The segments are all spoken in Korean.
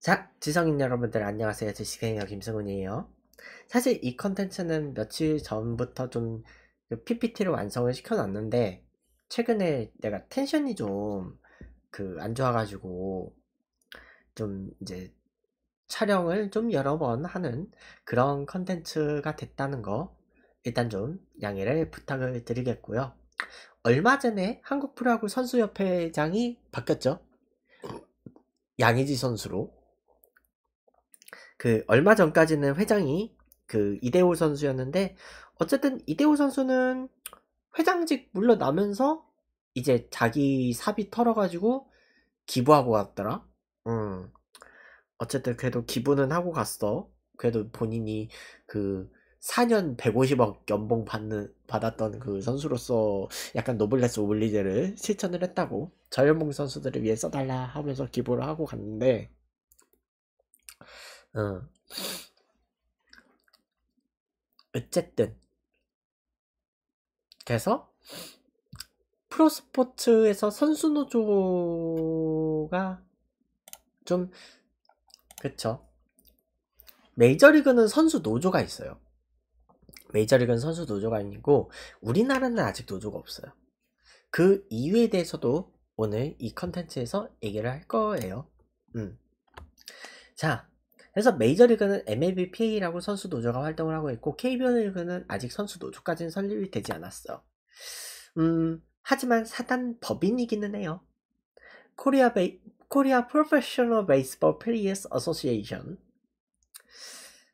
자, 지성인 여러분들 안녕하세요. 제시생이어 김승훈이에요. 사실 이 컨텐츠는 며칠 전부터 좀 그 PPT를 완성을 시켜놨는데 최근에 내가 텐션이 좀 그 안 좋아가지고 좀 이제 촬영을 좀 여러 번 하는 그런 컨텐츠가 됐다는 거 일단 좀 양해를 부탁을 드리겠고요. 얼마 전에 한국 프로야구 선수협회장이 바뀌었죠. 양의지 선수로 그 얼마 전까지는 회장이 그 이대호 선수였는데 어쨌든 이대호 선수는 회장직 물러나면서 이제 자기 사비 털어가지고 기부하고 갔더라. 음. 어쨌든 그래도 기부는 하고 갔어. 그래도 본인이 그 4년 150억 연봉 받는 받았던 그 선수로서 약간 노블레스 오블리제를 실천을 했다고 저연봉 선수들을 위해 써달라 하면서 기부를 하고 갔는데 어. 쨌든 그래서 프로스포츠에서 선수 노조가 좀 그쵸 메이저리그는 선수 노조가 있어요 메이저리그는 선수 노조가 있고 우리나라는 아직 노조가 없어요 그 이유에 대해서도 오늘 이 컨텐츠에서 얘기를 할 거예요 음. 자 그래서 메이저리그는 MLBPA라고 선수 노조가 활동을 하고 있고 KBO 리그는 아직 선수 노조까지는 설립이 되지 않았어. 음, 하지만 사단 법인이기는 해요. 코리아 베이, 코리아 프로페셔널 베이스볼 플레이어스 어소시에이션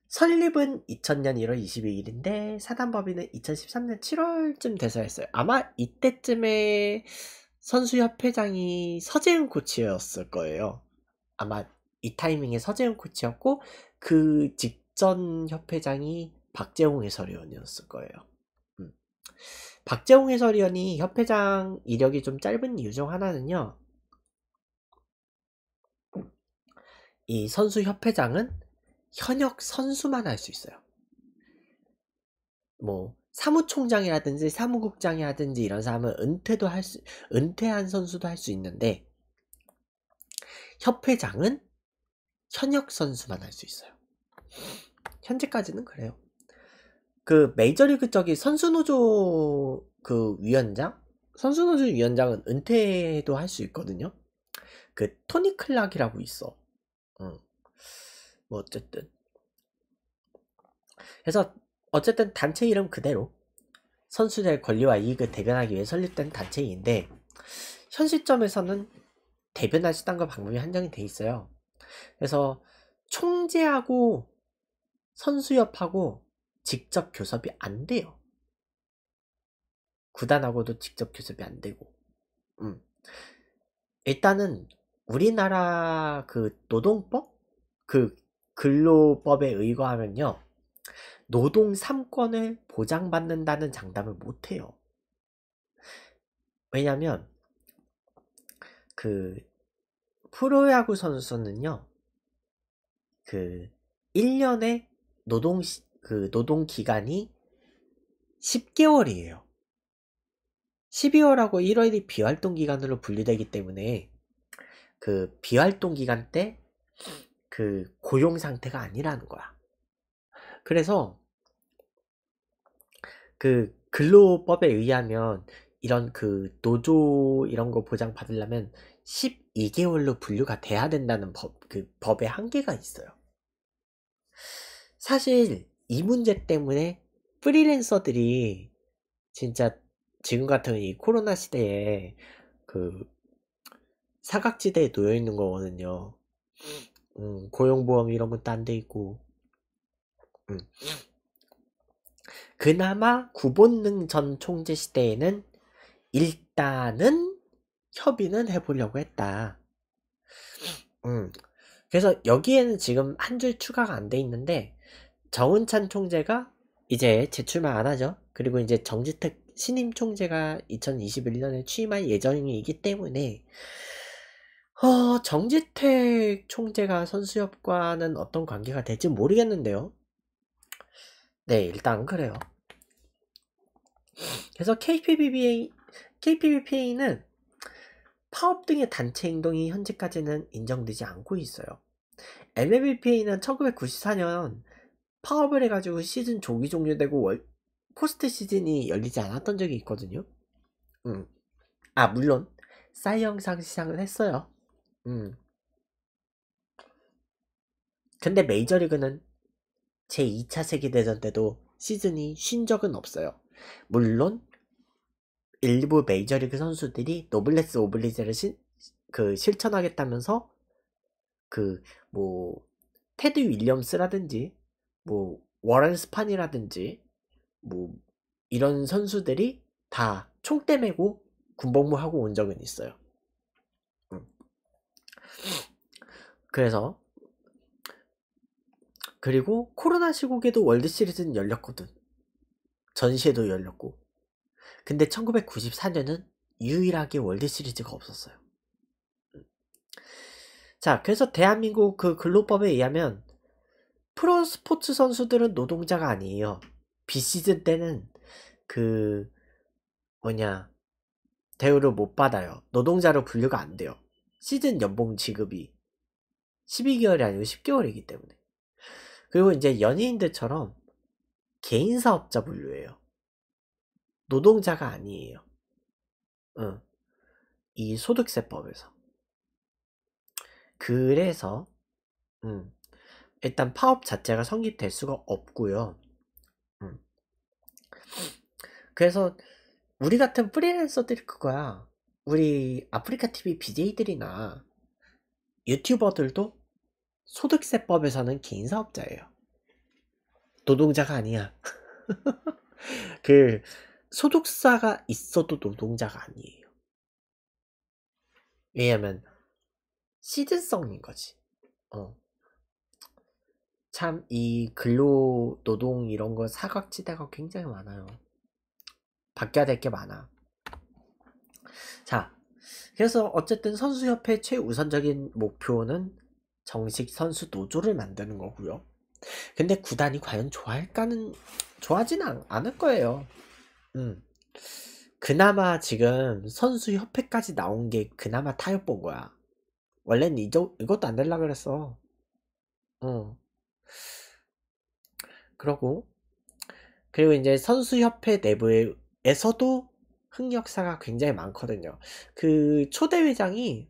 설립은 2000년 1월 22일인데 사단 법인은 2013년 7월쯤 돼서 했어요. 아마 이때쯤에 선수협회장이 서재훈 코치였을 거예요. 아마 이 타이밍에 서재훈 코치였고 그 직전 협회장이 박재홍 해설위원이었을 거예요. 음. 박재홍 해설위원이 협회장 이력이 좀 짧은 이유 중 하나는요. 이 선수 협회장은 현역 선수만 할 수 있어요. 뭐 사무총장이라든지 사무국장이라든지 이런 사람은 은퇴도 할 수, 은퇴한 선수도 할 수 있는데 협회장은 현역 선수만 할 수 있어요. 현재까지는 그래요. 그 메이저리그 저기 선수노조 그 위원장? 선수노조 위원장은 은퇴도 할 수 있거든요. 그 토니 클락이라고 있어. 응. 어. 뭐 어쨌든. 그래서 어쨌든 단체 이름 그대로 선수들의 권리와 이익을 대변하기 위해 설립된 단체인데 현 시점에서는 대변할 수 있다는 방법이 한정이 돼 있어요. 그래서 총재하고 선수협하고 직접 교섭이 안 돼요. 구단하고도 직접 교섭이 안 되고. 음. 일단은 우리나라 그 노동법? 그 근로법에 의거하면요. 노동 3권을 보장받는다는 장담을 못해요. 왜냐면, 그, 프로야구 선수는요, 그, 1년에 노동, 시, 그, 노동 기간이 10개월이에요. 12월하고 1월이 비활동 기간으로 분류되기 때문에, 그, 비활동 기간 때, 그, 고용 상태가 아니라는 거야. 그래서, 그, 근로법에 의하면, 이런 그, 노조, 이런 거 보장 받으려면, 2개월로 분류가 돼야 된다는 법, 그 법의 한계가 있어요. 사실 이 문제 때문에 프리랜서들이 진짜 지금 같은 이 코로나 시대에 그 사각지대에 놓여 있는 거거든요. 음, 고용보험 이런 것도 안 돼 있고. 음. 그나마 구본능 전 총재 시대에는 일단은 협의는 해보려고 했다. 음. 그래서 여기에는 지금 한 줄 추가가 안 돼 있는데 정은찬 총재가 이제 제출만안 하죠. 그리고 이제 정지택 신임 총재가 2021년에 취임할 예정이기 때문에 어, 정지택 총재가 선수협과는 어떤 관계가 될지 모르겠는데요. 네, 일단 그래요. 그래서 KPBPA, KPBPA는 파업 등의 단체 행동이 현재까지는 인정되지 않고 있어요. MLBPA는 1994년 파업을 해가지고 시즌 조기 종료되고 월, 포스트 시즌이 열리지 않았던 적이 있거든요. 음. 아, 물론, 사이영상 시상은 했어요. 음. 근데 메이저리그는 제2차 세계대전 때도 시즌이 쉰 적은 없어요. 물론, 일부 메이저리그 선수들이 노블레스 오블리제를 시, 그 실천하겠다면서 그 뭐 테드 윌리엄스라든지 뭐 워런 스판이라든지 뭐 이런 선수들이 다 총대 메고 군복무하고 온 적은 있어요. 음. 그래서 그리고 코로나 시국에도 월드시리즈는 열렸거든. 전시회도 열렸고 근데 1994년은 유일하게 월드 시리즈가 없었어요. 음. 자, 그래서 대한민국 그 근로법에 의하면 프로 스포츠 선수들은 노동자가 아니에요. 비시즌 때는 그 뭐냐 대우를 못 받아요. 노동자로 분류가 안 돼요. 시즌 연봉 지급이 12개월이 아니고 10개월이기 때문에. 그리고 이제 연예인들처럼 개인 사업자 분류예요. 노동자가 아니에요. 응. 어, 이 소득세법에서. 그래서 음, 일단 파업 자체가 성립될 수가 없고요. 음. 그래서 우리 같은 프리랜서들이 그거야. 우리 아프리카 TV BJ들이나 유튜버들도 소득세법에서는 개인 사업자예요. 노동자가 아니야. 그 소속사가 있어도 노동자가 아니에요. 왜냐면 시드성인 거지. 어. 참이 근로 노동 이런 거 사각지대가 굉장히 많아요. 바뀌어야 될 게 많아. 자, 그래서 어쨌든 선수협회 최우선적인 목표는 정식 선수 노조를 만드는 거고요. 근데 구단이 과연 좋아할까는 좋아하진 않, 않을 거예요. 음. 그나마 지금 선수 협회까지 나온 게 그나마 타협본 거야. 원래는 이저, 이것도 안 될라 그랬어. 어. 그러고 그리고 이제 선수 협회 내부에서도 흑역사가 굉장히 많거든요. 그 초대 회장이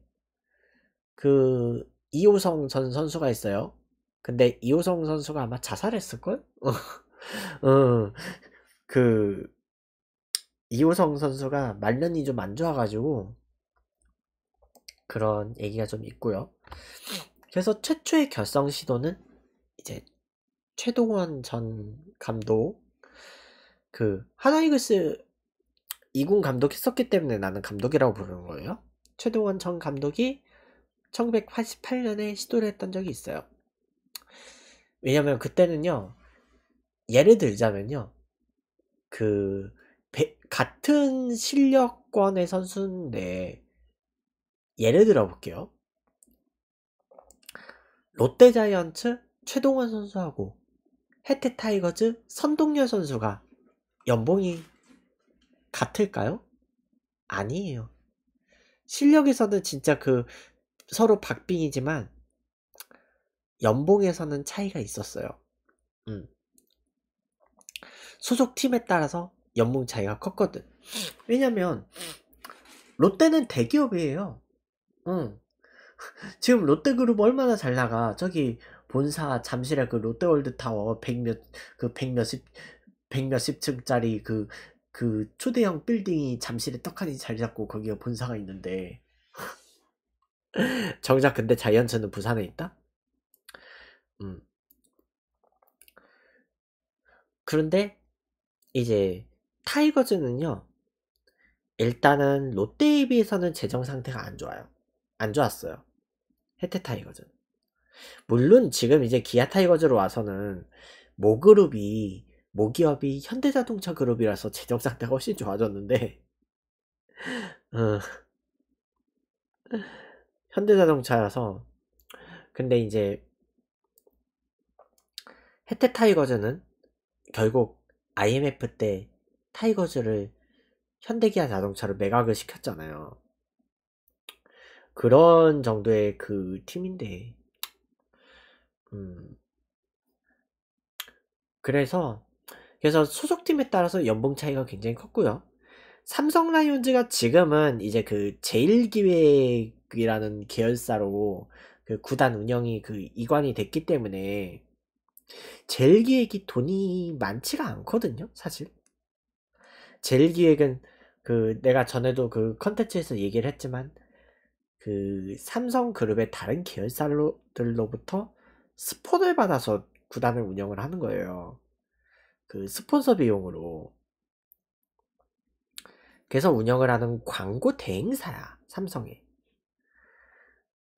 그 이호성 전 선수가 있어요. 근데 이호성 선수가 아마 자살했을걸? 어, 그 이호성 선수가 말년이 좀 안 좋아가지고 그런 얘기가 좀 있고요. 그래서 최초의 결성 시도는 이제 최동원 전 감독 그 하나이글스 이군 감독했었기 때문에 나는 감독이라고 부르는 거예요. 최동원 전 감독이 1988년에 시도를 했던 적이 있어요. 왜냐면 그때는요, 예를 들자면요, 그 배, 같은 실력권의 선수인데 예를 들어 볼게요. 롯데 자이언츠 최동원 선수하고 해태 타이거즈 선동열 선수가 연봉이 같을까요? 아니에요. 실력에서는 진짜 그 서로 박빙이지만 연봉에서는 차이가 있었어요. 음. 소속 팀에 따라서 연봉 차이가 컸거든. 왜냐면 롯데는 대기업이에요. 응. 지금 롯데그룹 얼마나 잘 나가? 저기 본사 잠실에 그 롯데월드 타워 백몇 그 백몇십 백몇십 층짜리 그그 그 초대형 빌딩이 잠실에 떡하니 잘 잡고 거기가 본사가 있는데 정작 근데 자이언츠는 부산에 있다? 음. 그런데 이제 타이거즈는요, 일단은 롯데에 비해서는 재정 상태가 안 좋아요. 안 좋았어요. 해태 타이거즈. 물론 지금 이제 기아 타이거즈로 와서는 모그룹이 모기업이 현대자동차 그룹이라서 재정 상태가 훨씬 좋아졌는데 어, 현대자동차라서 근데 이제 해태 타이거즈는 결국 IMF 때 타이거즈를 현대기아 자동차로 매각을 시켰잖아요. 그런 정도의 그 팀인데, 음, 그래서, 그래서 소속팀에 따라서 연봉 차이가 굉장히 컸고요. 삼성 라이온즈가 지금은 이제 그 제일기획이라는 계열사로 그 구단 운영이 그 이관이 됐기 때문에 제일기획이 돈이 많지가 않거든요, 사실. 젤 기획은 그 내가 전에도 그 컨텐츠에서 얘기를 했지만 그 삼성 그룹의 다른 계열사들로부터 스폰을 받아서 구단을 운영을 하는 거예요. 그 스폰서 비용으로. 그래서 운영을 하는 광고 대행사야, 삼성이.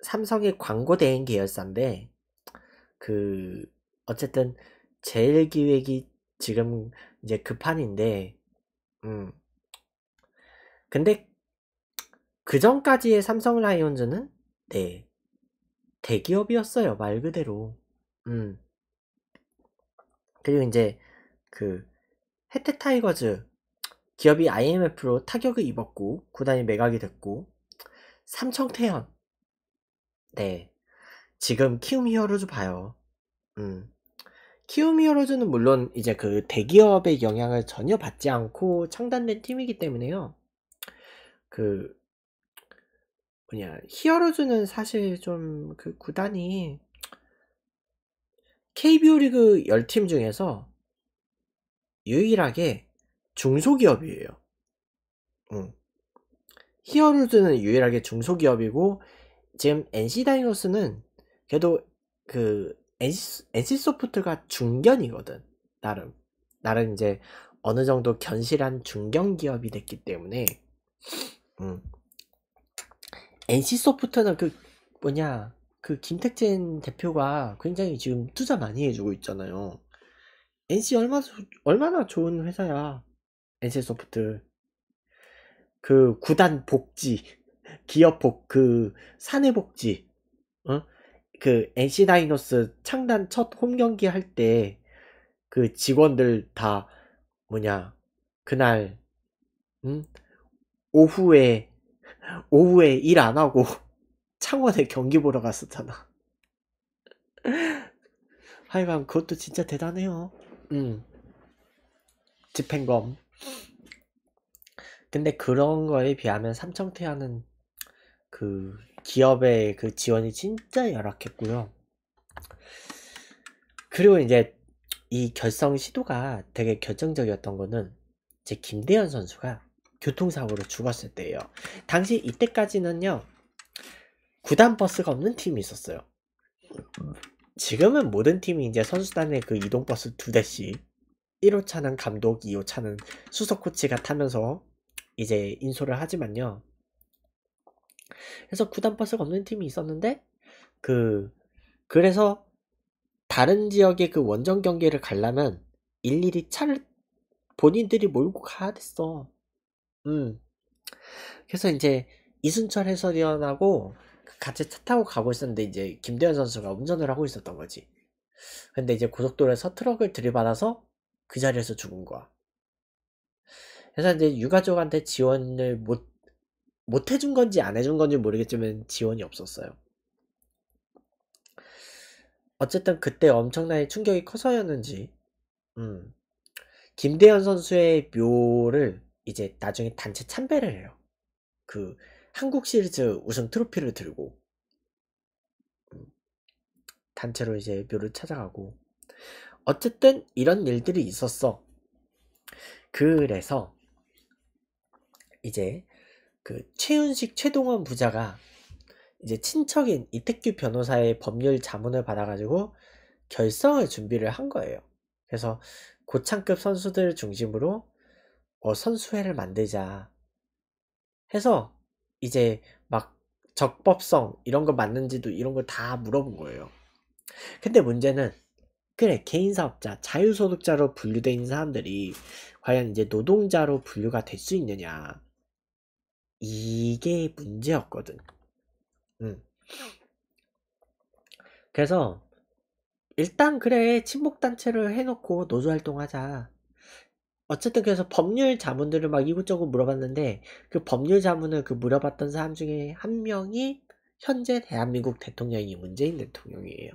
삼성의 광고 대행 계열사인데, 그, 어쨌든, 제일 기획이 지금 이제 급한인데, 음. 근데 그 전까지의 삼성 라이온즈는 네 대기업이었어요 말 그대로. 음. 그리고 이제 그 해태 타이거즈 기업이 IMF로 타격을 입었고 구단이 매각이 됐고 삼청태연네 지금 키움 히어로즈 봐요. 음. 키움히어로즈는 물론 이제 그 대기업의 영향을 전혀 받지 않고 창단된 팀이기 때문에요. 그 뭐냐 히어로즈는 사실 좀 그 구단이 KBO 리그 10팀 중에서 유일하게 중소기업이에요. 응. 히어로즈는 유일하게 중소기업이고 지금 NC 다이노스는 그래도 그 NC 소프트가 중견이거든. 나름 나름 이제 어느 정도 견실한 중견 기업이 됐기 때문에 음. NC 소프트는 그 뭐냐 그 김택진 대표가 굉장히 지금 투자 많이 해주고 있잖아요. NC 얼마 얼마나 좋은 회사야. NC 소프트 그 구단 복지 기업 복 그 사내 복지 어? 그 NC 다이노스 창단 첫 홈 경기 할 때 그 직원들 다 뭐냐 그날 음? 오후에 오후에 일 안 하고 창원에 경기 보러 갔었잖아. 하여간 그것도 진짜 대단해요. 음. 집행검. 근데 그런 거에 비하면 삼청태하는 그 기업의 그 지원이 진짜 열악했고요. 그리고 이제 이 결성 시도가 되게 결정적이었던 거는 제 김대현 선수가 교통사고로 죽었을 때예요. 당시 이때까지는요. 구단 버스가 없는 팀이 있었어요. 지금은 모든 팀이 이제 선수단의 그 이동 버스 두 대씩 1호 차는 감독, 2호 차는 수석 코치가 타면서 이제 인솔을 하지만요. 그래서 구단 버스가 없는 팀이 있었는데 그 그래서 다른 지역의 그 원정 경기를 가려면 일일이 차를 본인들이 몰고 가야 됐어. 음. 그래서 이제 이순철 해설위원하고 그 같이 차 타고 가고 있었는데 이제 김대현 선수가 운전을 하고 있었던 거지. 근데 이제 고속도로에서 트럭을 들이받아서 그 자리에서 죽은 거야. 그래서 이제 유가족한테 지원을 못못 해준 건지 안 해준 건지 모르겠지만 지원이 없었어요. 어쨌든 그때 엄청나게 충격이 커서였는지, 음, 김대현 선수의 묘를 이제 나중에 단체 참배를 해요. 그 한국 시리즈 우승 트로피를 들고 음, 단체로 이제 묘를 찾아가고 어쨌든 이런 일들이 있었어. 그래서 이제 그 최윤식 최동원 부자가 이제 친척인 이택규 변호사의 법률 자문을 받아가지고 결성을 준비를 한 거예요. 그래서 고창급 선수들 중심으로 어, 선수회를 만들자 해서 이제 막 적법성 이런 거 맞는지도 이런 걸 다 물어본 거예요. 근데 문제는 그래 개인 사업자 자유소득자로 분류돼 있는 사람들이 과연 이제 노동자로 분류가 될 수 있느냐 이게 문제였거든. 음. 그래서 일단 그래 친목단체를 해놓고 노조 활동하자. 어쨌든 그래서 법률 자문들을 막 이곳저곳 물어봤는데 그 법률 자문을 그 물어봤던 사람 중에 한 명이 현재 대한민국 대통령이 문재인 대통령이에요.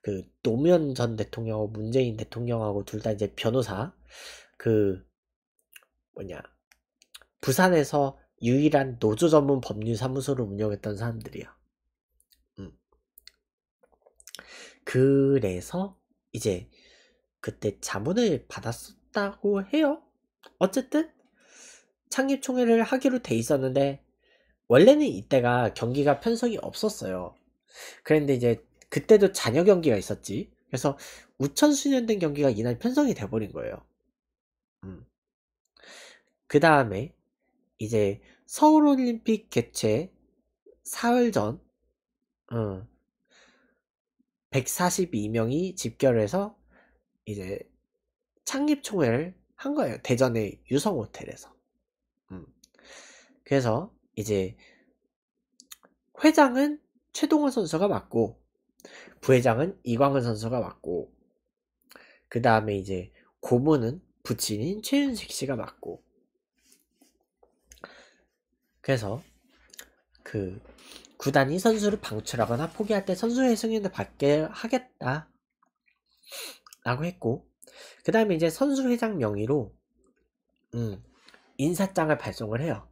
그 노무현 전대통령 문재인 대통령하고 둘 다 이제 변호사 그 뭐냐 부산에서 유일한 노조 전문 법률 사무소를 운영했던 사람들이야. 음. 그래서 이제 그때 자문을 받았었다고 해요. 어쨌든 창립 총회를 하기로 돼 있었는데 원래는 이때가 경기가 편성이 없었어요. 그런데 이제 그때도 잔여 경기가 있었지. 그래서 우천 수년된 경기가 이날 편성이 돼버린 거예요. 음. 그 다음에 이제 서울올림픽 개최 사흘 전 어, 142명이 집결해서 이제 창립총회를 한 거예요. 대전의 유성호텔에서. 음. 그래서 이제 회장은 최동원 선수가 맡고 부회장은 이광은 선수가 맡고 그 다음에 이제 고문은 부친인 최윤식 씨가 맡고 그래서 그 구단이 선수를 방출하거나 포기할 때 선수의 승인을 받게 하겠다 라고 했고 그 다음에 이제 선수회장 명의로 음, 인사장을 발송을 해요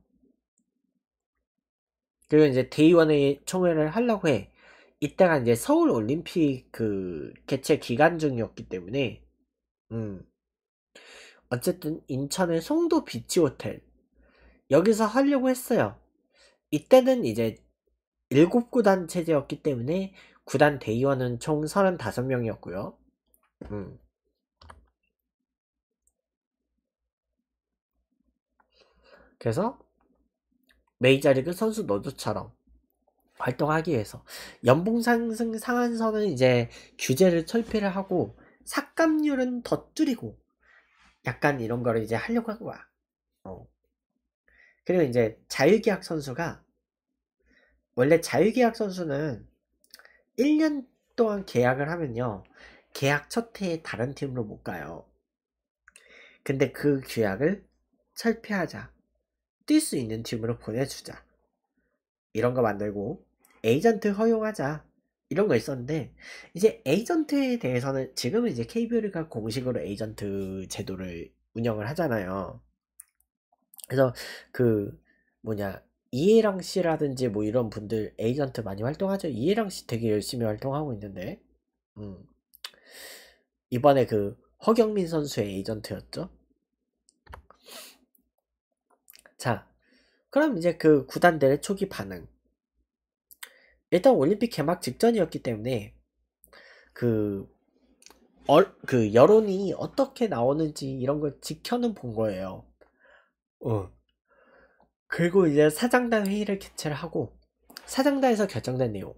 그리고 이제 대의원의 총회를 하려고 해 이때가 이제 서울 올림픽 그 개최 기간 중이었기 때문에 음 어쨌든 인천의 송도 비치 호텔 여기서 하려고 했어요. 이때는 이제 7구단 체제였기 때문에 구단 대의원은 총 35명이었고요. 음. 그래서 메이저리그 선수 노조처럼 활동하기 위해서 연봉 상승 상한선은 이제 규제를 철폐를 하고 삭감률은 더 줄이고 약간 이런 거를 이제 하려고 한 거야. 그리고 이제 자유계약 선수가 원래 자유계약 선수는 1년 동안 계약을 하면요. 계약 첫 해에 다른 팀으로 못 가요. 근데 그 계약을 철폐하자. 뛸 수 있는 팀으로 보내주자. 이런 거 만들고 에이전트 허용하자. 이런 거 있었는데 이제 에이전트에 대해서는 지금은 이제 KBO가 공식으로 에이전트 제도를 운영을 하잖아요. 그래서 그 뭐냐 이해랑 씨라든지 뭐 이런 분들 에이전트 많이 활동하죠. 이해랑 씨 되게 열심히 활동하고 있는데 음. 이번에 그 허경민 선수의 에이전트였죠. 자, 그럼 이제 그 구단들의 초기 반응. 일단 올림픽 개막 직전이었기 때문에 그, 어, 그 여론이 어떻게 나오는지 이런 걸 지켜는 본 거예요. 어. 그리고 이제 사장단 회의를 개최를 하고 사장단에서 결정된 내용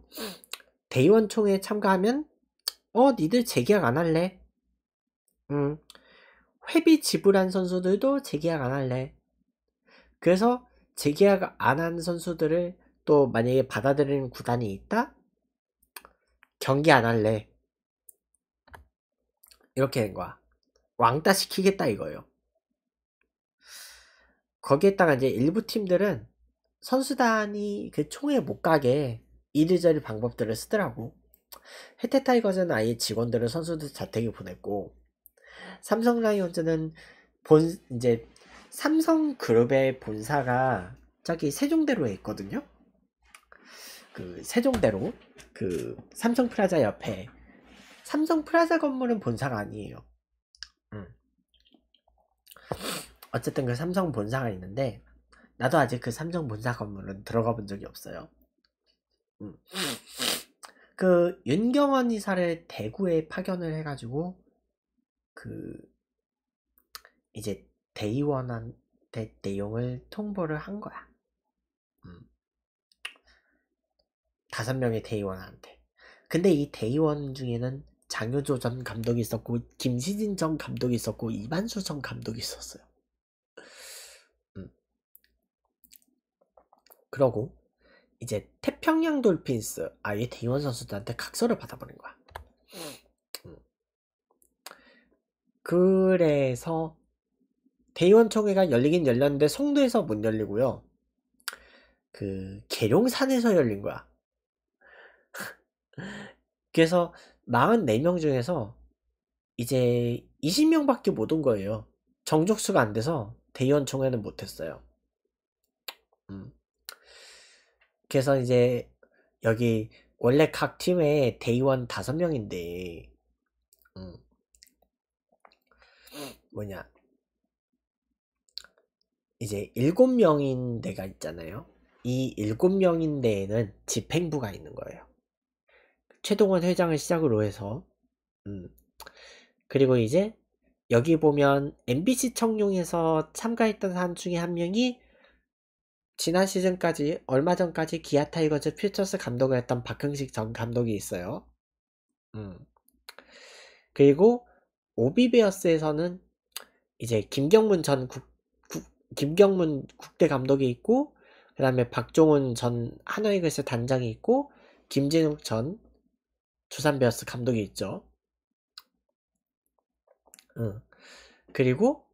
대의원 총회에 참가하면 어 니들 재계약 안 할래 음 회비 지불한 선수들도 재계약 안 할래 그래서 재계약 안 한 선수들을 또 만약에 받아들이는 구단이 있다 경기 안 할래 이렇게 된 거야 왕따 시키겠다 이거예요 거기에다가 이제 일부 팀들은 선수단이 그 총에 못 가게 이리저리 방법들을 쓰더라고. 해태 타이거즈는 아예 직원들을 선수들 자택에 보냈고 삼성 라이온즈는 본 이제 삼성 그룹의 본사가 저기 세종대로에 있거든요. 그 세종대로 그 삼성 프라자 옆에 삼성 프라자 건물은 본사가 아니에요. 어쨌든 그 삼성 본사가 있는데 나도 아직 그 삼성 본사 건물은 들어가 본 적이 없어요. 음. 그 윤경원 이사를 대구에 파견을 해가지고 그 이제 대의원한테 내용을 통보를 한 거야. 음. 다섯 음. 명의 대의원한테. 근데 이 대의원 중에는 장효조 전 감독이 있었고 김시진 전 감독이 있었고 이반수 전 감독이 있었어요. 그러고 이제 태평양 돌핀스 아예 대이원 선수들한테 각서를 받아버린 거야. 그래서 대의원 총회가 열리긴 열렸는데 송도에서 못 열리고요. 그 계룡산에서 열린 거야. 그래서 44명 중에서 이제 20명밖에 못 온 거예요. 정족수가 안 돼서 대의원 총회는 못했어요. 음. 그래서 이제 여기 원래 각 팀에 대의원 다섯 명인데 음, 뭐냐 이제 일곱 명인 데가 있잖아요. 이 일곱 명인 데에는 집행부가 있는 거예요. 최동원 회장을 시작으로 해서 음, 그리고 이제 여기 보면 MBC 청룡에서 참가했던 사람 중에 한 명이 지난 시즌까지 얼마 전까지 기아 타이거즈 퓨처스 감독을 했던 박흥식 전 감독이 있어요. 음. 그리고 오비베어스에서는 이제 김경문 전 국, 국, 김경문 국대 감독이 있고 그 다음에 박종훈 전 하나이글스 단장이 있고 김진욱 전 두산베어스 감독이 있죠. 음. 그리고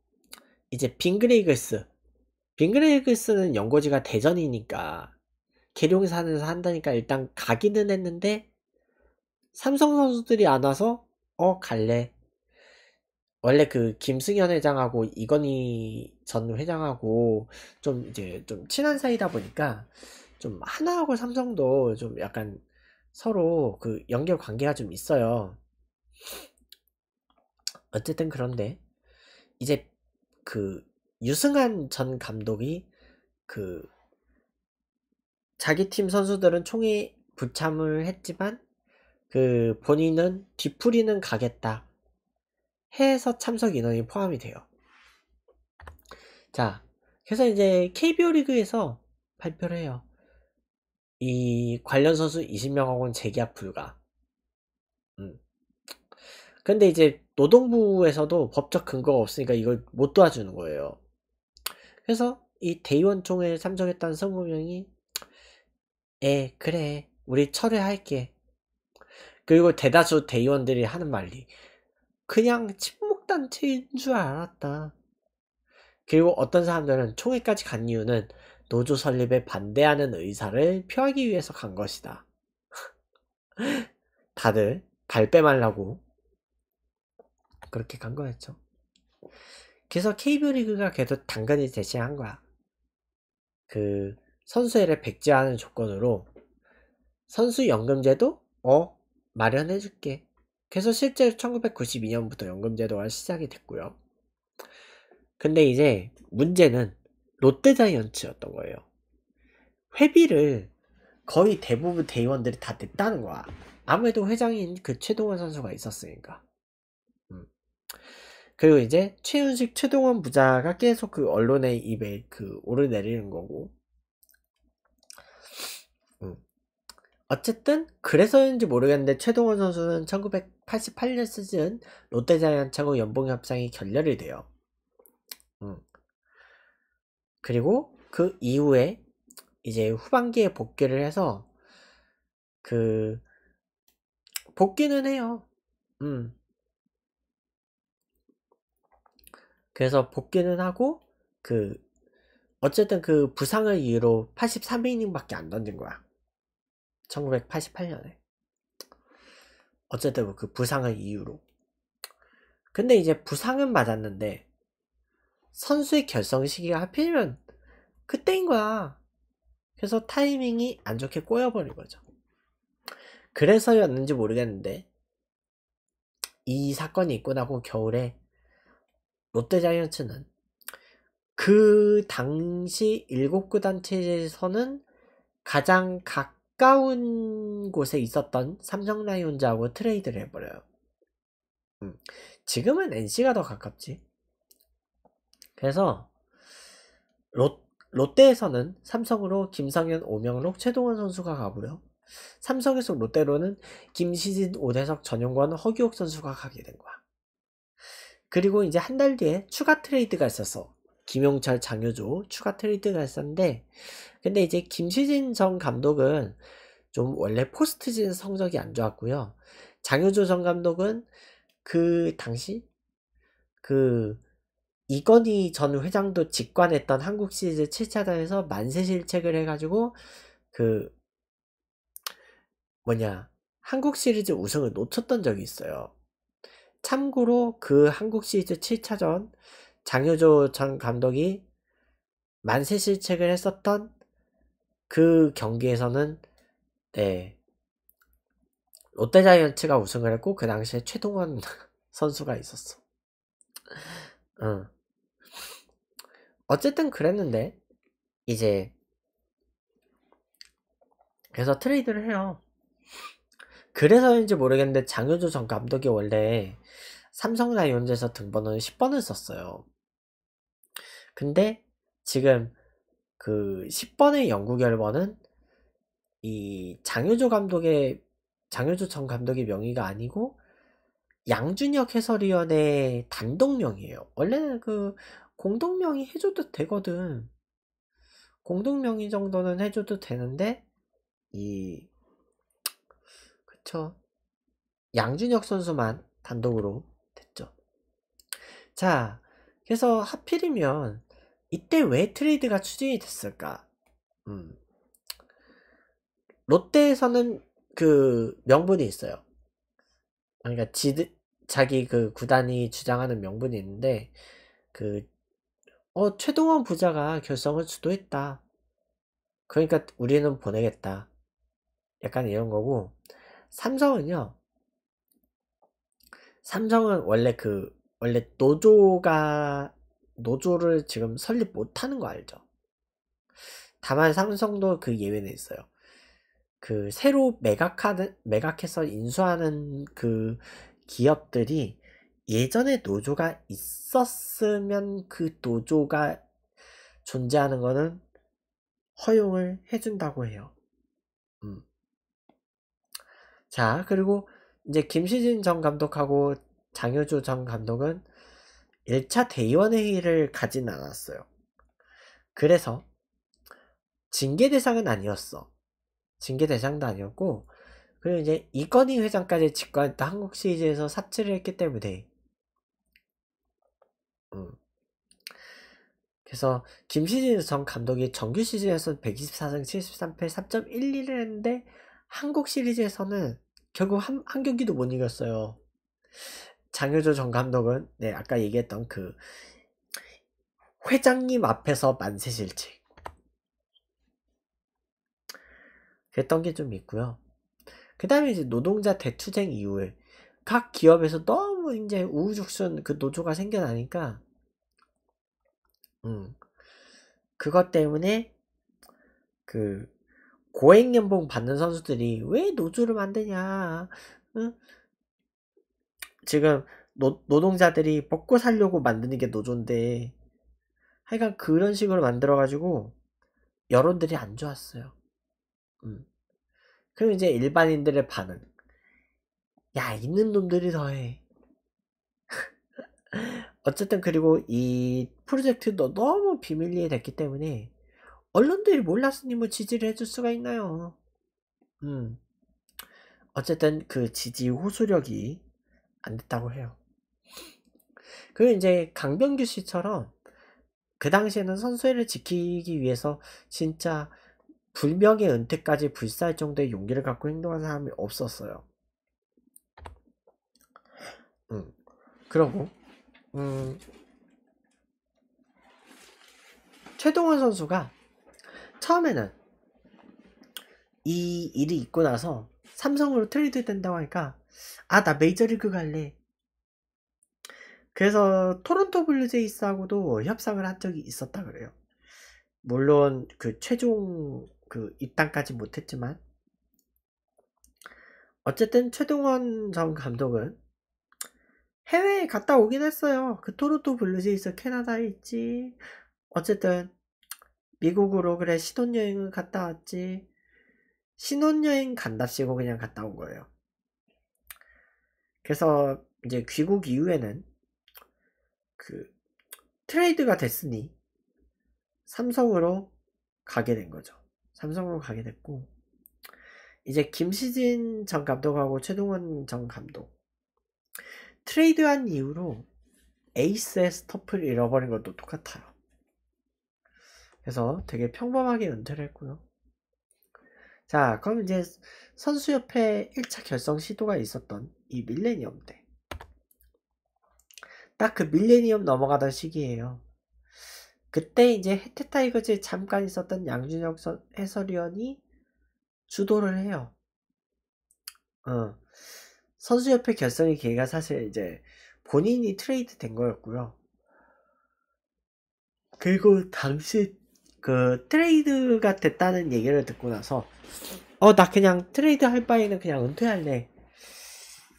이제 빙그레이글스 빙그레이글스는 연고지가 대전이니까 계룡 산에서 한다니까 일단 가기는 했는데 삼성 선수들이 안 와서 어 갈래 원래 그 김승현 회장하고 이건희 전 회장하고 좀 이제 좀 친한 사이다 보니까 좀 하나하고 삼성도 좀 약간 서로 그 연결 관계가 좀 있어요. 어쨌든 그런데 이제 그 유승환 전 감독이 그 자기 팀 선수들은 총에 부참을 했지만 그 본인은 뒤풀이는 가겠다 해서 참석 인원이 포함이 돼요. 자, 그래서 이제 KBO 리그에서 발표를 해요. 이 관련 선수 20명하고는 재계약 불가. 음. 근데 이제 노동부에서도 법적 근거가 없으니까 이걸 못 도와주는 거예요. 그래서 이 대의원총회에 참석했던 선거명이에 그래 우리 철회할게 그리고 대다수 대의원들이 하는 말이 그냥 침묵단체인 줄 알았다 그리고 어떤 사람들은 총회까지 간 이유는 노조 설립에 반대하는 의사를 표하기 위해서 간 것이다 다들 발뺌하려고 그렇게 간 거였죠 그래서 KBO 리그가 그래 당근이 대신한 거야. 그 선수회를 백지화하는 조건으로 선수 연금제도 어 마련해줄게. 그래서 실제 1992년부터 연금제도가 시작이 됐고요. 근데 이제 문제는 롯데자이언츠였던 거예요. 회비를 거의 대부분 대의원들이 다 냈다는 거야. 아무래도 회장인 그 최동원 선수가 있었으니까. 음. 그리고 이제 최윤식, 최동원 부자가 계속 그 언론의 입에 그 오르내리는 거고. 음. 어쨌든 그래서인지 모르겠는데 최동원 선수는 1988년 시즌 롯데자이언츠하고 연봉 협상이 결렬이 돼요. 음. 그리고 그 이후에 이제 후반기에 복귀를 해서 그 복귀는 해요. 음. 그래서 복귀는 하고 그 어쨌든 그 부상을 이유로 83이닝밖에 안 던진 거야. 1988년에. 어쨌든 그 부상을 이유로. 근데 이제 부상은 맞았는데 선수의 결성 시기가 하필이면 그때인 거야. 그래서 타이밍이 안 좋게 꼬여버린 거죠. 그래서였는지 모르겠는데 이 사건이 있고 나고 겨울에 롯데자이언츠는 그 당시 일곱 구단 체제에서는 가장 가까운 곳에 있었던 삼성 라이온즈하고 트레이드를 해버려요. 음, 지금은 NC가 더 가깝지. 그래서 롯, 롯데에서는 삼성으로 김성현, 오명록, 최동원 선수가 가고요. 삼성에서 롯데로는 김시진, 오대석, 전용관, 허기옥 선수가 가게 된 거야. 그리고 이제 한 달 뒤에 추가 트레이드가 있어서 김용철, 장효조 추가 트레이드가 있었는데 근데 이제 김시진 전 감독은 좀 원래 포스트진 성적이 안 좋았고요. 장효조 전 감독은 그 당시 그 이건희 전 회장도 직관했던 한국 시리즈 7차전에서 만세 실책을 해가지고 그 뭐냐 한국 시리즈 우승을 놓쳤던 적이 있어요. 참고로 그 한국 시리즈 7차전 장효조 전 감독이 만세 실책을 했었던 그 경기에서는 네 롯데자이언츠가 우승을 했고 그 당시에 최동원 선수가 있었어. 응. 어쨌든 그랬는데 이제 그래서 트레이드를 해요. 그래서인지 모르겠는데 장효조 전 감독이 원래 삼성자이온즈에서 등번호는 10번을 썼어요. 근데 지금 그 10번의 연구 결번은 이 장효조 감독의 장효조 전 감독의 명의가 아니고 양준혁 해설위원의 단독명이에요. 원래는 그 공동명의 해줘도 되거든. 공동명의 정도는 해줘도 되는데 이 그쵸 양준혁 선수만 단독으로 자, 그래서 하필이면 이때 왜 트레이드가 추진이 됐을까? 음. 롯데에서는 그 명분이 있어요. 그러니까 지 자기 그 구단이 주장하는 명분이 있는데 그 어, 최동원 부자가 결성을 주도했다. 그러니까 우리는 보내겠다. 약간 이런 거고 삼성은요. 삼성은 원래 그 원래 노조가 노조를 지금 설립 못하는 거 알죠? 다만 삼성도 그 예외는 있어요. 그 새로 매각하는 매각해서 인수하는 그 기업들이 예전에 노조가 있었으면 그 노조가 존재하는 거는 허용을 해준다고 해요. 음. 자 그리고 이제 김시진 전 감독하고 장효조 전 감독은 1차 대의원회의를 가진 않았어요. 그래서 징계 대상은 아니었어. 징계 대상도 아니었고 그리고 이제 이건희 회장까지 직관했다 한국 시리즈에서 사치를 했기 때문에 음. 그래서 김시진 전 감독이 정규 시즌에서는 124승 73패 3 1 2를 했는데 한국 시리즈에서는 결국 한, 한 경기도 못 이겼어요. 장효조 전 감독은 네 아까 얘기했던 그 회장님 앞에서 만세실직 그랬던 게 좀 있고요. 그 다음에 이제 노동자 대투쟁 이후에 각 기업에서 너무 이제 우후죽순 그 노조가 생겨나니까 음 그것 때문에 그 고액연봉 받는 선수들이 왜 노조를 만드냐 응? 지금 노, 노동자들이 먹고 살려고 만드는 게 노조인데 하여간 그런 식으로 만들어가지고 여론들이 안 좋았어요. 음. 그럼 이제 일반인들의 반응. 야, 있는 놈들이 더해. 어쨌든 그리고 이 프로젝트도 너무 비밀리에 됐기 때문에 언론들이 몰랐으니 뭐 지지를 해줄 수가 있나요? 음. 어쨌든 그 지지 호소력이 안 됐다고 해요. 그리고 이제 강병규 씨처럼 그 당시에는 선수회를 지키기 위해서 진짜 불명의 은퇴까지 불사할 정도의 용기를 갖고 행동한 사람이 없었어요. 음, 그러고 음, 최동원 선수가 처음에는 이 일이 있고 나서 삼성으로 트레이드 된다고 하니까 아, 나 메이저리그 갈래. 그래서 토론토 블루제이스하고도 협상을 한 적이 있었다 그래요. 물론 그 최종 그 입단까지 못했지만 어쨌든 최동원 전 감독은 해외에 갔다 오긴 했어요. 그 토론토 블루제이스 캐나다에 있지. 어쨌든 미국으로 그래 신혼여행을 갔다 왔지. 신혼여행 간답시고 그냥 갔다 온 거예요. 그래서 이제 귀국 이후에는 그 트레이드가 됐으니 삼성으로 가게 된 거죠. 삼성으로 가게 됐고 이제 김시진 전 감독하고 최동원 전 감독 트레이드한 이후로 에이스의 스토프를 잃어버린 것도 똑같아요. 그래서 되게 평범하게 은퇴를 했고요. 자, 그럼 이제 선수협회 1차 결성 시도가 있었던 이 밀레니엄 때. 딱 그 밀레니엄 넘어가던 시기예요. 그때 이제 해태 타이거즈에 잠깐 있었던 양준혁 해설위원이 주도를 해요. 어. 선수협회 결성의 계기가 사실 이제 본인이 트레이드 된 거였고요. 그리고 당시 그 트레이드가 됐다는 얘기를 듣고 나서 어 나 그냥 트레이드 할 바에는 그냥 은퇴할래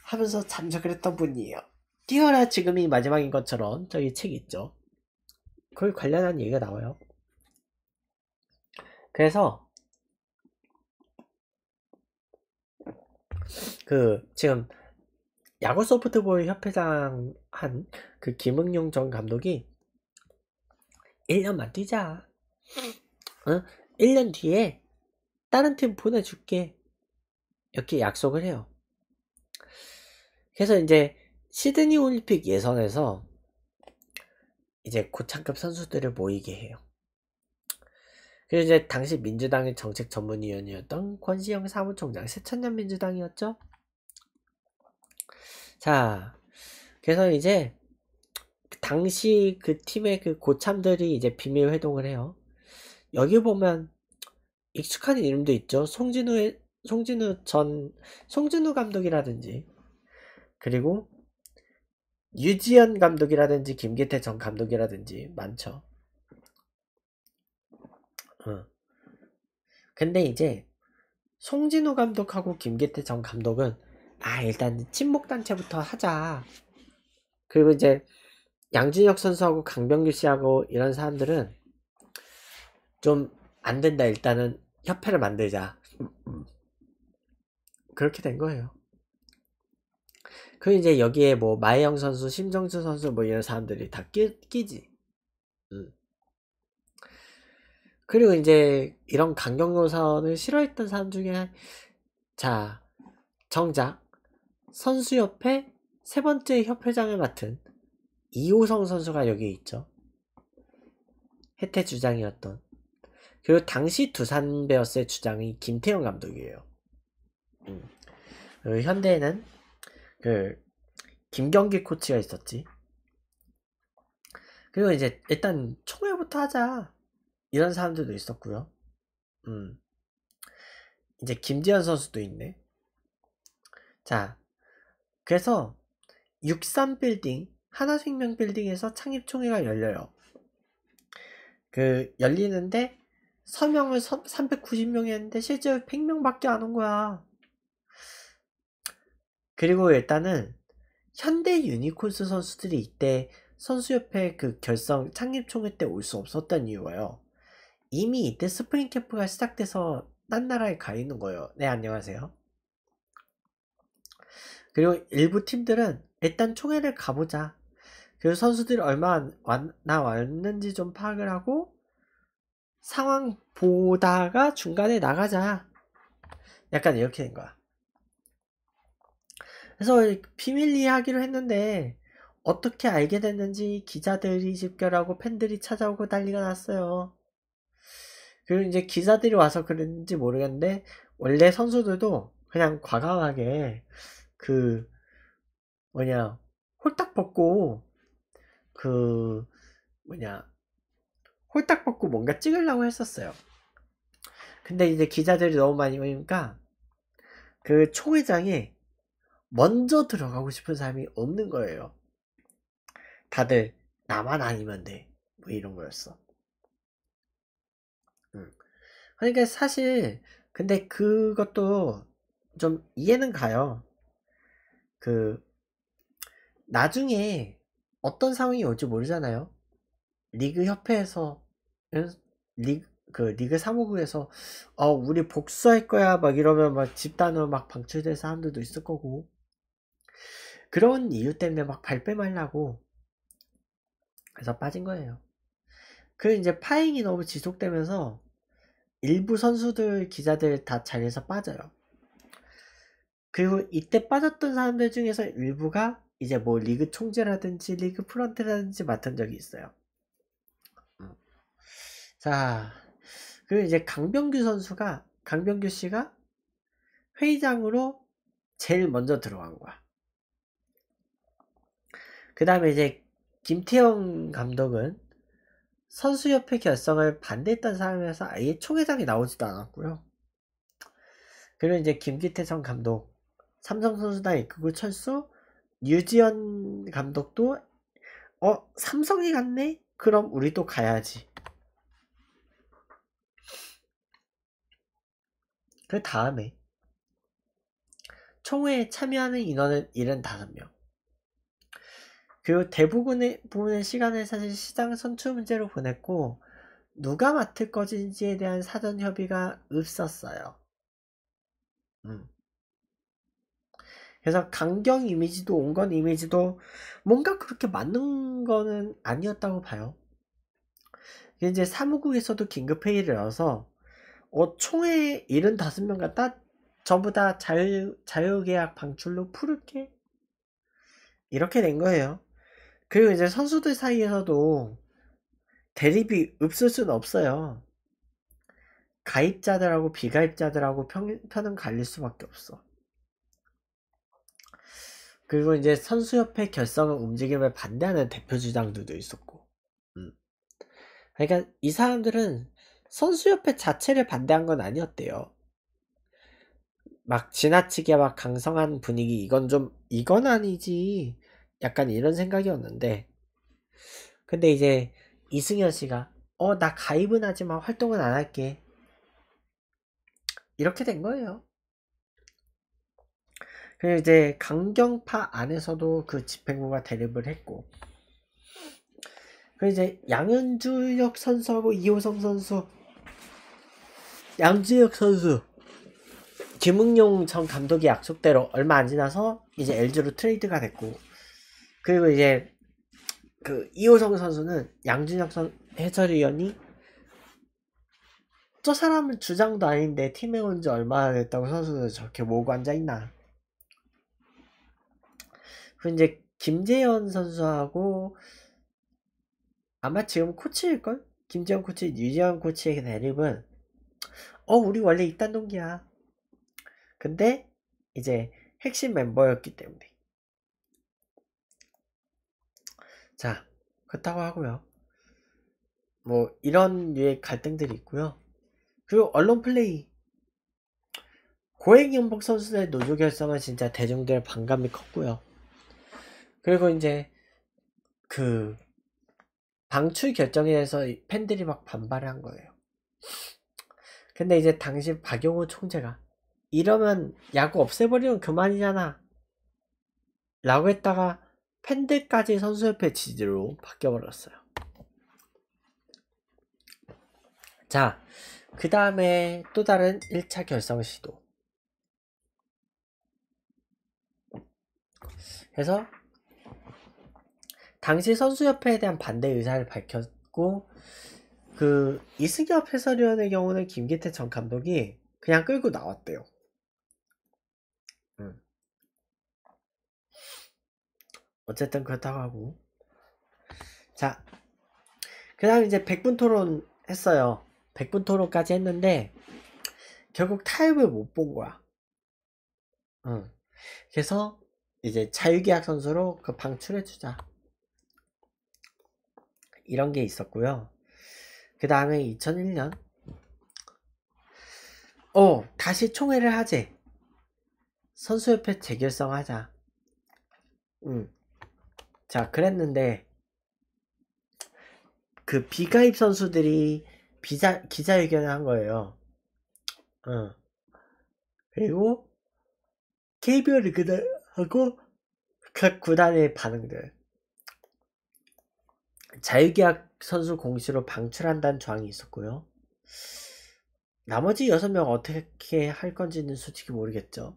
하면서 잠적을 했던 분이에요. 뛰어라 지금이 마지막인 것처럼 저기 책 있죠. 그걸 관련한 얘기가 나와요. 그래서 그 지금 야구 소프트볼 협회장 한 그 김응용 전 감독이 1년만 뛰자. 응? 1년 뒤에 다른 팀 보내줄게. 이렇게 약속을 해요. 그래서 이제 시드니 올림픽 예선에서 이제 고창급 선수들을 모이게 해요. 그래서 이제 당시 민주당의 정책 전문위원이었던 권시영 사무총장, 새천년 민주당이었죠. 자, 그래서 이제 당시 그 팀의 그 고참들이 이제 비밀 회동을 해요. 여기 보면 익숙한 이름도 있죠. 송진우의 송진우 전 송진우 감독이라든지 그리고 유지현 감독이라든지 김기태 전 감독이라든지 많죠. 어. 근데 이제 송진우 감독하고 김기태 전 감독은 아 일단 친목 단체부터 하자. 그리고 이제 양진혁 선수하고 강병규 씨하고 이런 사람들은 좀 안 된다. 일단은 협회를 만들자. 음, 음. 그렇게 된 거예요. 그 이제 여기에 뭐 마혜영 선수, 심정수 선수 뭐 이런 사람들이 다 끼, 끼지. 음. 그리고 이제 이런 강경 노선을 싫어했던 사람 중에 자 정작 선수협회 세 번째 협회장을 맡은 이호성 선수가 여기에 있죠. 혜태 주장이었던 그리고 당시 두산 베어스의 주장이 김태형 감독이에요. 음. 현대에는 그 김경기 코치가 있었지. 그리고 이제 일단 총회부터 하자 이런 사람들도 있었고요. 음. 이제 김지현 선수도 있네. 자, 그래서 63 빌딩 하나생명 빌딩에서 창립 총회가 열려요. 그 열리는데 서명을 390명이었는데 실제로 100명밖에 안 온 거야. 그리고 일단은 현대 유니콘스 선수들이 이때 선수협회 그 결성 창립총회 때 올 수 없었던 이유가요. 이미 이때 스프링 캠프가 시작돼서 딴 나라에 가 있는 거예요. 네, 안녕하세요. 그리고 일부 팀들은 일단 총회를 가보자. 그리고 선수들이 얼마나 왔는지 좀 파악을 하고 상황 보다가 중간에 나가자. 약간 이렇게 된 거야. 그래서 비밀리 하기로 했는데 어떻게 알게 됐는지 기자들이 집결하고 팬들이 찾아오고 난리가 났어요. 그리고 이제 기자들이 와서 그랬는지 모르겠는데 원래 선수들도 그냥 과감하게 그 뭐냐 홀딱 벗고 그 뭐냐 홀딱 벗고 뭔가 찍으려고 했었어요. 근데 이제 기자들이 너무 많이 오니까 그 총회장이 먼저 들어가고 싶은 사람이 없는 거예요. 다들 나만 아니면 돼. 뭐 이런 거였어. 음. 그러니까 사실 근데 그것도 좀 이해는 가요. 그 나중에 어떤 상황이 올지 모르잖아요. 리그 협회에서 리그 그 리그 사무국에서 어 우리 복수할 거야 막 이러면 막 집단으로 막 방출될 사람들도 있을 거고 그런 이유 때문에 막 발뺌하려고 그래서 빠진 거예요. 그 이제 파행이 너무 지속되면서 일부 선수들 기자들 다 자리에서 빠져요. 그리고 이때 빠졌던 사람들 중에서 일부가 이제 뭐 리그 총재라든지 리그 프런트라든지 맡은 적이 있어요. 음. 자, 그리고 이제 강병규 선수가 강병규 씨가 회의장으로 제일 먼저 들어간 거야. 그 다음에 이제 김태형 감독은 선수협회 결성을 반대했던 상황에서 아예 총회장이 나오지도 않았고요. 그리고 이제 김기태성 감독, 삼성 선수단 이끌고 철수, 유지연 감독도 어 삼성이 갔네? 그럼 우리도 가야지. 그 다음에 총회에 참여하는 인원은 75명. 그 대부분의 부분의 시간을 사실 시장 선출 문제로 보냈고 누가 맡을 것인지에 대한 사전 협의가 없었어요. 음. 그래서 강경 이미지도 온건 이미지도 뭔가 그렇게 맞는 거는 아니었다고 봐요. 이제 사무국에서도 긴급 회의를 열어서 어, 총회 다섯 명 같다 전부 다 자유, 자유계약 방출로 푸르게 이렇게 된 거예요. 그리고 이제 선수들 사이에서도 대립이 없을 수는 없어요. 가입자들하고 비가입자들하고 평, 편은 갈릴 수밖에 없어. 그리고 이제 선수협회 결성을 움직임을 반대하는 대표 주장들도 있었고. 음. 그러니까 이 사람들은 선수협회 자체를 반대한 건 아니었대요. 막 지나치게 막 강성한 분위기 이건 좀 이건 아니지 약간 이런 생각이었는데 근데 이제 이승현 씨가 어 나 가입은 하지만 활동은 안 할게 이렇게 된 거예요. 그리고 이제 강경파 안에서도 그 집행부가 대립을 했고 그리고 이제 양현주역 선수하고 이호성 선수 양주혁 선수 김웅용 전 감독의 약속대로 얼마 안 지나서 이제 LG로 트레이드가 됐고 그리고 이제 그 이호성 선수는 양준혁 선 해설위원이 저 사람은 주장도 아닌데 팀에 온 지 얼마나 됐다고 선수들 저렇게 모고 앉아있나 그 이제 김재현 선수하고 아마 지금 코치일걸? 김재현 코치, 유재현 코치의 그 대립은 어 우리 원래 이딴 동기야 근데 이제 핵심 멤버였기 때문에 자 그렇다고 하고요 뭐 이런 류의 갈등들이 있고요 그리고 언론 플레이 고액영복 선수의 노조 결성은 진짜 대중들의 반감이 컸고요 그리고 이제 그 방출 결정에 대해서 팬들이 막 반발을 한 거예요 근데 이제 당시 박용호 총재가 이러면 야구 없애버리면 그만이잖아 라고 했다가 팬들까지 선수협회 지지로 바뀌어버렸어요. 자, 그 다음에 또 다른 1차 결성 시도. 그래서 당시 선수협회에 대한 반대 의사를 밝혔고 그 이승엽 해설위원의 경우는 김기태 전 감독이 그냥 끌고 나왔대요. 어쨌든 그렇다고 하고 자 그 다음 이제 100분 토론 했어요 100분 토론까지 했는데 결국 타협을 못 본 거야 응. 그래서 이제 자유계약 선수로 그 방출해주자 이런 게 있었고요 그 다음에 2001년 어 다시 총회를 하재 선수협회 재결성하자 응. 자, 그랬는데 그 비가입 선수들이 비자 기자회견을 한 거예요. 어. 그리고 KBO 리그들하고 각 구단의 반응들. 자유계약 선수 공시로 방출한다는 조항이 있었고요. 나머지 6명 어떻게 할 건지는 솔직히 모르겠죠.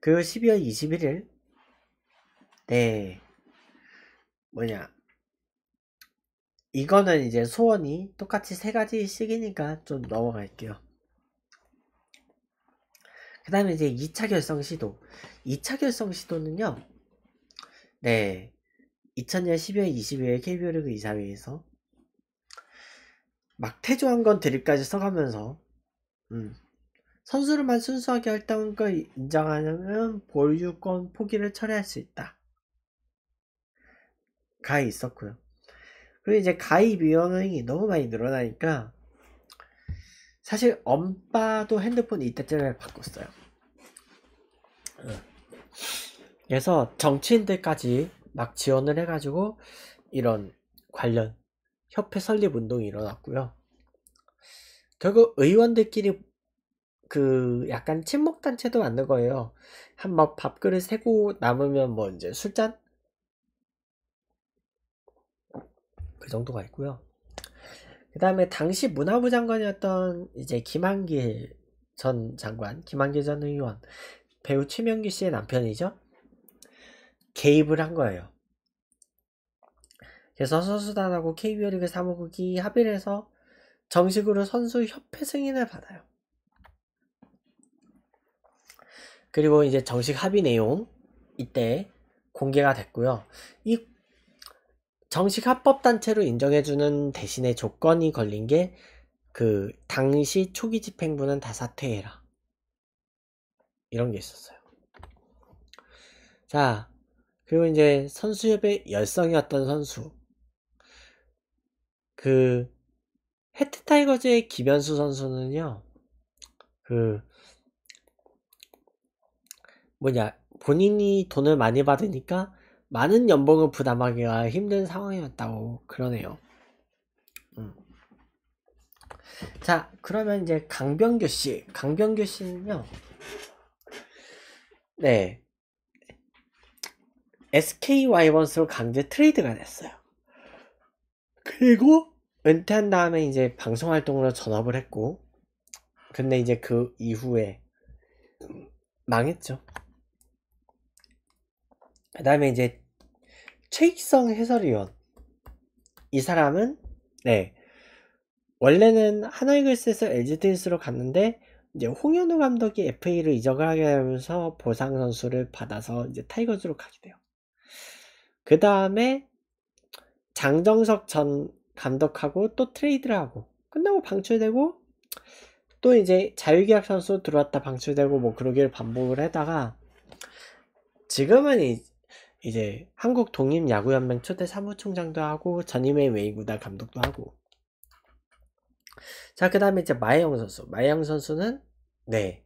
그리고 12월 21일, 네, 뭐냐 이거는 이제 소원이 똑같이 세 가지씩이니까 좀 넘어갈게요. 그 다음에 이제 2차 결성 시도. 2차 결성 시도는요, 네. 2000년 12월 22일 KBO 리그 이사회에서 막 태조한 건 드립까지 써가면서, 음, 선수로만 순수하게 활동한 걸 인정하면 려 보유권 포기를 철회할 수 있다. 가입 있었고요. 그리고 이제 가입 위원이 너무 많이 늘어나니까 사실 엄빠도 핸드폰 이때쯤에 바꿨어요. 그래서 정치인들까지 막 지원을 해가지고 이런 관련 협회 설립 운동이 일어났고요. 결국 의원들끼리 그 약간 친목단체도 만든 거예요. 한막 밥그릇 세고 남으면 뭐 이제 술잔 그 정도가 있고요. 그 다음에 당시 문화부 장관이었던 이제 김한길 전 장관, 김한길 전 의원, 배우 최명기 씨의 남편이죠. 개입을 한 거예요. 그래서 선수단하고 KBO 리그 사무국이 합의를 해서 정식으로 선수 협회 승인을 받아요. 그리고 이제 정식 합의 내용 이때 공개가 됐고요. 이 정식 합법단체로 인정해주는 대신에 조건이 걸린 게 그 당시 초기 집행부는 다 사퇴해라 이런 게 있었어요 자 그리고 이제 선수협의 열성이었던 선수 그 해트 타이거즈의 김현수 선수는요 그 뭐냐 본인이 돈을 많이 받으니까 많은 연봉을 부담하기가 힘든 상황이었다고 그러네요. 음. 자, 그러면 이제 강병규 씨. 강병규 씨는요. 네. SK 와이번스로 강제 트레이드가 됐어요. 그리고 은퇴한 다음에 이제 방송 활동으로 전업을 했고 근데 이제 그 이후에 망했죠. 그다음에 이제 최익성 해설위원 이 사람은 네 원래는 하나이글스에서 LG 트윈스로 갔는데 이제 홍현우 감독이 FA를 이적을 하게 되면서 보상 선수를 받아서 이제 타이거즈로 가게 돼요. 그 다음에 장정석 전 감독하고 또 트레이드를 하고 끝나고 방출되고 또 이제 자유계약 선수 들어왔다 방출되고 뭐 그러기를 반복을 하다가 지금은 이, 이제 한국 독립 야구연맹 초대 사무총장도 하고 전임의 웨이구다 감독도 하고 자그 다음에 이제 마혜영 선수 마혜영 선수는 네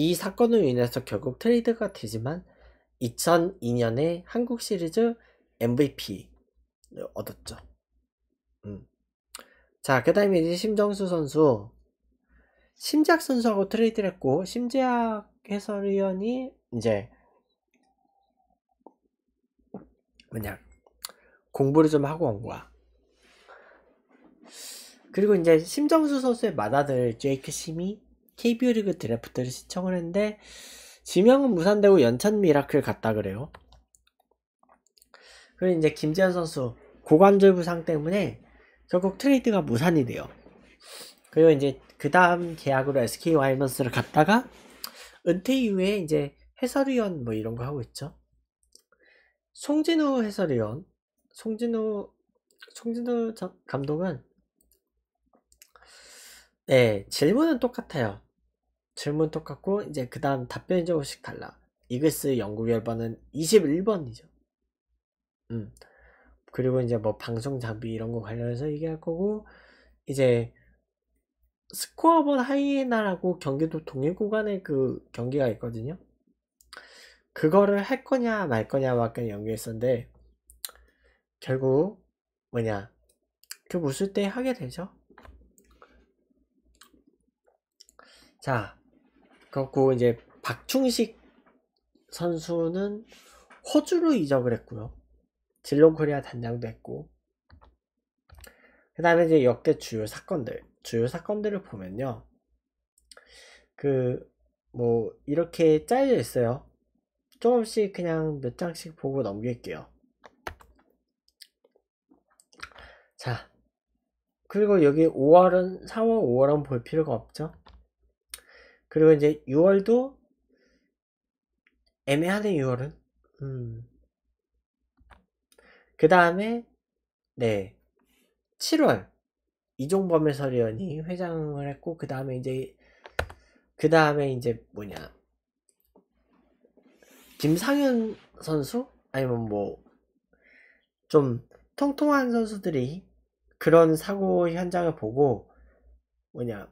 이 사건으로 인해서 결국 트레이드가 되지만 2002년에 한국 시리즈 MVP 얻었죠 음. 자그 다음에 이제 심정수 선수 심지학 선수하고 트레이드를 했고 심지학 해설위원이 이제 뭐냐 공부를 좀 하고 온 거야. 그리고 이제 심정수 선수의 맏아들 제이크 심이 KBO 리그 드래프트를 시청을 했는데 지명은 무산되고 연천 미라클 갔다 그래요. 그리고 이제 김재현 선수 고관절 부상 때문에 결국 트레이드가 무산이 돼요. 그리고 이제 그 다음 계약으로 SK 와이먼스를 갔다가 은퇴 이후에 이제 해설위원 뭐 이런 거 하고 있죠. 송진우 해설위원, 송진우, 송진우 감독은 네, 질문은 똑같아요. 질문 똑같고 이제 그 다음 답변이 조금씩 달라. 이글스 연국 결번은 21번이죠. 음. 그리고 이제 뭐 방송 장비 이런 거 관련해서 얘기할 거고 이제 스코어본 하이에나라고 경기도 동일 구간에 그 경기가 있거든요. 그거를 할 거냐 말 거냐와 그냥 연결했었는데 결국 뭐냐 그 웃을 때 하게 되죠 자 그렇고 이제 박충식 선수는 호주로 이적을 했고요 질롱코리아 단장도 했고 그 다음에 이제 역대 주요 사건들 주요 사건들을 보면요 그 뭐 이렇게 짜여 있어요 조금씩 그냥 몇 장씩 보고 넘길게요 자 그리고 여기 5월은 4월 5월은 볼 필요가 없죠 그리고 이제 6월도 애매하네 6월은 음. 그 다음에 네 7월 이종범 의서리원이 회장을 했고 그 다음에 이제 그 다음에 이제 뭐냐 김상현 선수 아니면 뭐 좀 통통한 선수들이 그런 사고 현장을 보고 뭐냐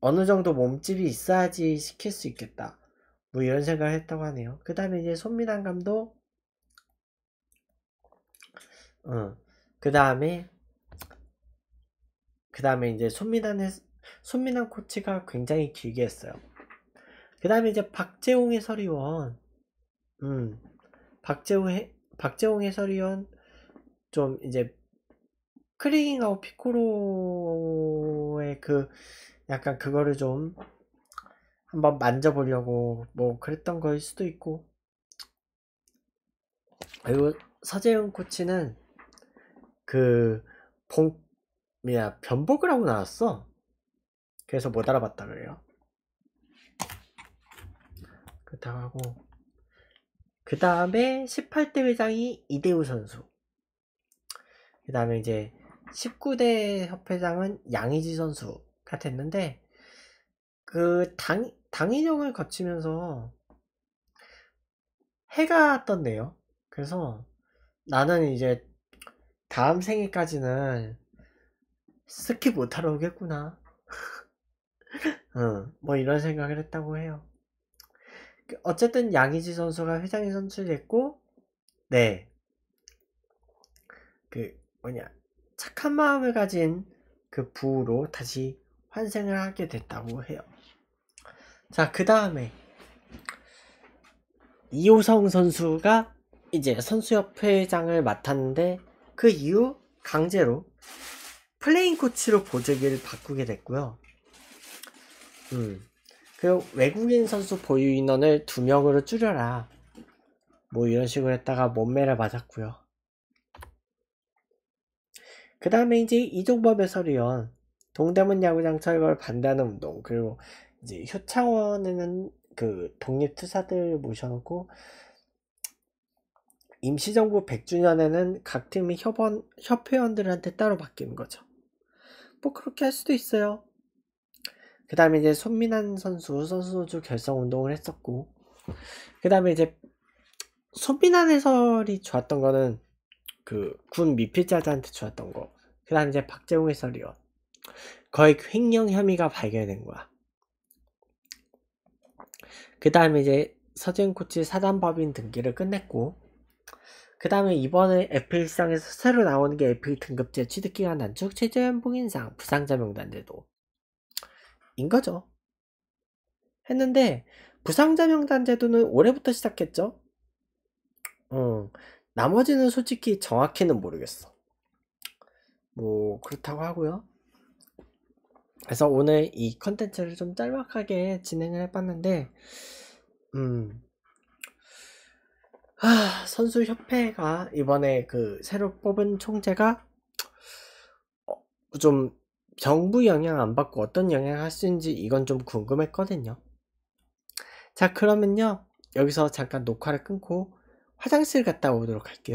어느 정도 몸집이 있어야지 시킬 수 있겠다 뭐 이런 생각을 했다고 하네요 그 다음에 이제 손미란 감독 어, 그 다음에 그 다음에 이제 손미란 손미란 코치가 굉장히 길게 했어요 그 다음에 이제 박재홍 의서위원 음, 박재호 해, 박재홍 해설위원 좀 이제 크리깅하고 피코로의 그 약간 그거를 좀 한번 만져보려고 뭐 그랬던 걸 수도 있고 그리고 서재웅 코치는 그 봉, 뭐야 변복을 하고 나왔어 그래서 못 알아봤다 그래요 그렇다고 하고 그 다음에 18대 회장이 이대우 선수. 그 다음에 이제 19대 협회장은 양의지 선수가 됐는데, 그 당, 당인형을 거치면서 해가 떴네요. 그래서 나는 이제 다음 생일까지는 스킵 못하러 오겠구나. 어, 뭐 이런 생각을 했다고 해요. 어쨌든 양의지 선수가 회장에 선출됐고 네. 그 뭐냐 착한 마음을 가진 그 부로 다시 환생을 하게 됐다고 해요. 자, 그 다음에 이호성 선수가 이제 선수협회장을 맡았는데 그 이후 강제로 플레인 코치로 보조기를 바꾸게 됐고요. 음. 그 외국인 선수 보유 인원을 두 명으로 줄여라. 뭐 이런 식으로 했다가 몸매를 맞았고요. 그 다음에 이제 이종범 해설위원, 동대문 야구장 철거를 반대하는 운동, 그리고 이제 효창원에는 그 독립투사들 모셔놓고 임시정부 100주년에는 각 팀이 협원, 협회원들한테 따로 바뀌는 거죠. 뭐 그렇게 할 수도 있어요. 그 다음에 이제 손민환 선수 선수주 결성 운동을 했었고 그 다음에 이제 손민환 해설이 좋았던 거는 그 군 미필자들한테 좋았던 거그 다음에 이제 박재홍 해설이요 거의 횡령 혐의가 발견된 거야 그 다음에 이제 서재훈 코치 사단법인 등기를 끝냈고 그 다음에 이번에 애플장에서 새로 나오는 게 애플 등급제 취득기간 단축, 최저연봉 인상, 부상자 명단제도 인 거죠. 했는데 부상자 명단 제도는 올해부터 시작했죠. 어, 나머지는 솔직히 정확히는 모르겠어. 뭐 그렇다고 하고요. 그래서 오늘 이 컨텐츠를 좀 짤막하게 진행을 해봤는데, 음, 하, 아, 선수 협회가 이번에 그 새로 뽑은 총재가 어, 좀 정부 영향 안 받고 어떤 영향 을할 수 있는지 이건 좀 궁금했거든요. 자, 그러면요. 여기서 잠깐 녹화를 끊고 화장실 갔다 오도록 할게요.